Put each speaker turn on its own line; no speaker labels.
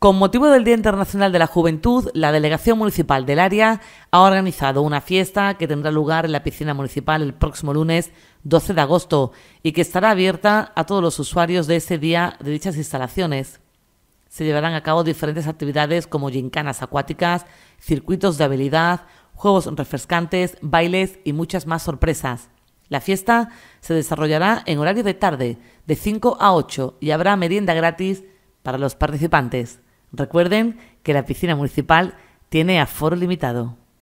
Con motivo del Día Internacional de la Juventud, la Delegación Municipal del Área ha organizado una fiesta que tendrá lugar en la piscina municipal el próximo lunes 12 de agosto y que estará abierta a todos los usuarios de ese día de dichas instalaciones. Se llevarán a cabo diferentes actividades como gincanas acuáticas, circuitos de habilidad, juegos refrescantes, bailes y muchas más sorpresas. La fiesta se desarrollará en horario de tarde, de 5 a 8, y habrá merienda gratis para los participantes. Recuerden que la piscina municipal tiene aforo limitado.